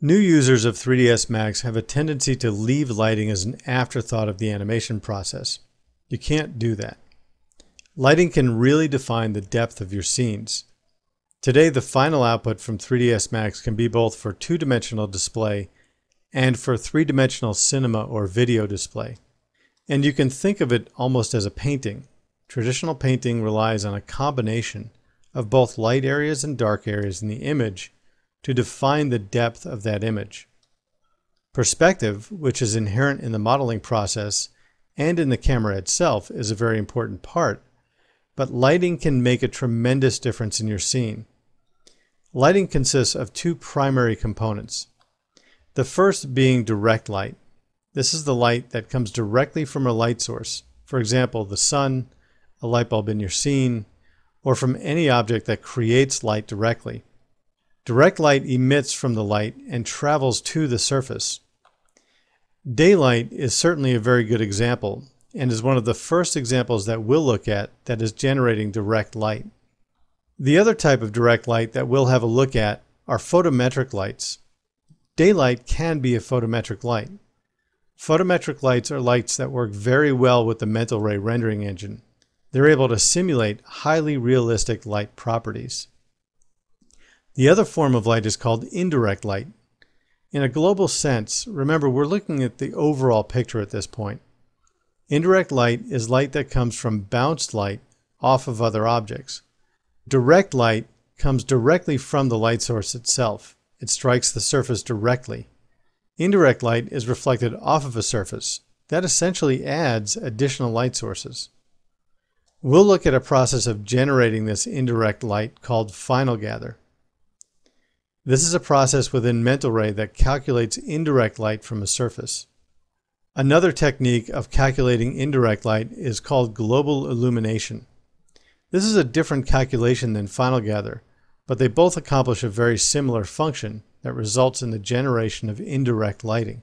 New users of 3ds Max have a tendency to leave lighting as an afterthought of the animation process. You can't do that. Lighting can really define the depth of your scenes. Today, the final output from 3ds Max can be both for two-dimensional display and for three-dimensional cinema or video display. And you can think of it almost as a painting. Traditional painting relies on a combination of both light areas and dark areas in the image to define the depth of that image. Perspective, which is inherent in the modeling process and in the camera itself, is a very important part, but lighting can make a tremendous difference in your scene. Lighting consists of two primary components. The first being direct light. This is the light that comes directly from a light source, for example, the sun, a light bulb in your scene, or from any object that creates light directly. Direct light emits from the light and travels to the surface. Daylight is certainly a very good example and is one of the first examples that we'll look at that is generating direct light. The other type of direct light that we'll have a look at are photometric lights. Daylight can be a photometric light. Photometric lights are lights that work very well with the mental ray rendering engine. They're able to simulate highly realistic light properties. The other form of light is called indirect light. In a global sense, remember we're looking at the overall picture at this point. Indirect light is light that comes from bounced light off of other objects. Direct light comes directly from the light source itself. It strikes the surface directly. Indirect light is reflected off of a surface. That essentially adds additional light sources. We'll look at a process of generating this indirect light called final gather. This is a process within mental ray that calculates indirect light from a surface. Another technique of calculating indirect light is called global illumination. This is a different calculation than final gather, but they both accomplish a very similar function that results in the generation of indirect lighting.